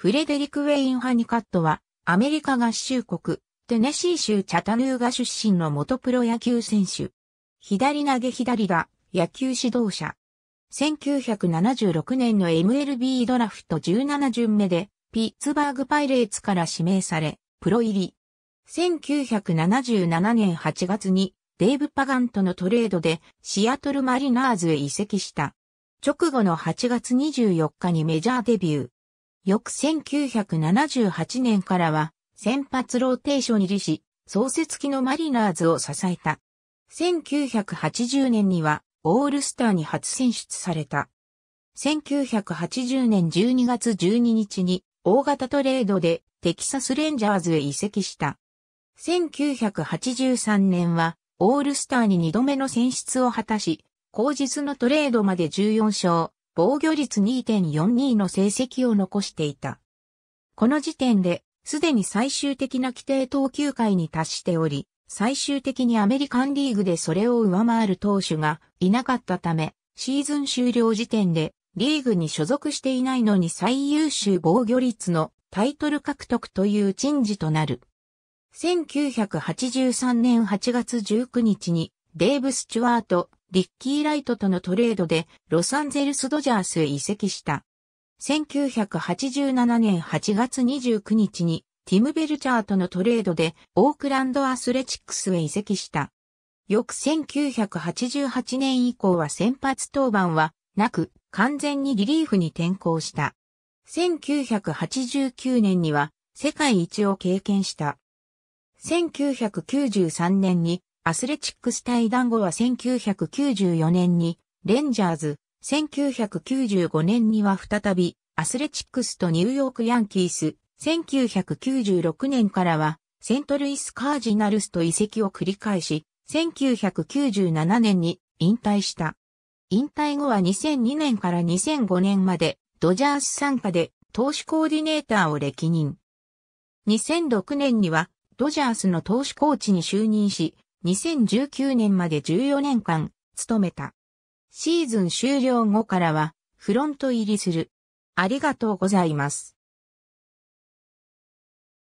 フレデリク・ウェイン・ハニカットは、アメリカ合衆国、テネシー州チャタヌーガ出身の元プロ野球選手。左投げ左が、野球指導者。1976年の MLB ドラフト17巡目で、ピッツバーグパイレーツから指名され、プロ入り。1977年8月に、デイブ・パガンとのトレードで、シアトル・マリナーズへ移籍した。直後の8月24日にメジャーデビュー。翌1978年からは先発ローテーション入りし、創設期のマリナーズを支えた。1980年にはオールスターに初選出された。1980年12月12日に大型トレードでテキサスレンジャーズへ移籍した。1983年はオールスターに2度目の選出を果たし、後日のトレードまで14勝、防御率2.42の成績を残していた。この時点で、すでに最終的な規定投球回に達しており、最終的にアメリカンリーグでそれを上回る投手がいなかったため、シーズン終了時点でリーグに所属していないのに最優秀防御率のタイトル獲得という珍事となる。1983年8月19日にデーブ・スチュワート、リッキー・ライトとのトレードでロサンゼルス・ドジャースへ移籍した。1987年8月29日にティム・ベルチャーとのトレードでオークランド・アスレチックスへ移籍した。翌1988年以降は先発登板はなく完全にリリーフに転向した。1989年には世界一を経験した。1993年にアスレチックス対団後は1994年にレンジャーズ、1995年には再びアスレチックスとニューヨークヤンキース、1996年からはセントルイスカージナルスと移籍を繰り返し、1997年に引退した。引退後は2002年から2005年までドジャース参加で投資コーディネーターを歴任。2006年にはドジャースの投資コーチに就任し、2019年まで14年間、務めた。シーズン終了後からは、フロント入りする。ありがとうございます。